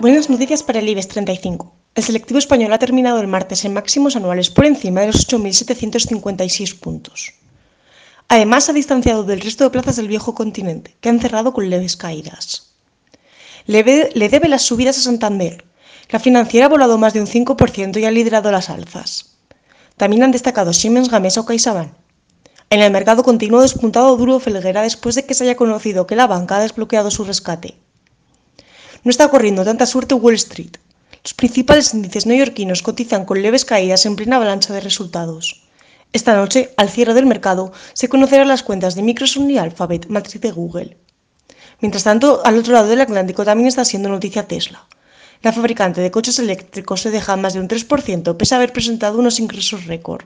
Buenas noticias para el IBEX 35. El selectivo español ha terminado el martes en máximos anuales por encima de los 8.756 puntos. Además, ha distanciado del resto de plazas del viejo continente, que han cerrado con leves caídas. Le, debe las subidas a Santander. La financiera ha volado más de un 5% y ha liderado las alzas. También han destacado Siemens, Gamesa o CaixaBank. En el mercado continuo despuntado duro Felguera después de que se haya conocido que la banca ha desbloqueado su rescate. No está corriendo tanta suerte Wall Street. Los principales índices neoyorquinos cotizan con leves caídas en plena avalancha de resultados. Esta noche, al cierre del mercado, se conocerán las cuentas de Microsoft y Alphabet, matriz de Google. Mientras tanto, al otro lado del Atlántico también está siendo noticia Tesla. La fabricante de coches eléctricos se deja más de un 3%, pese a haber presentado unos ingresos récord.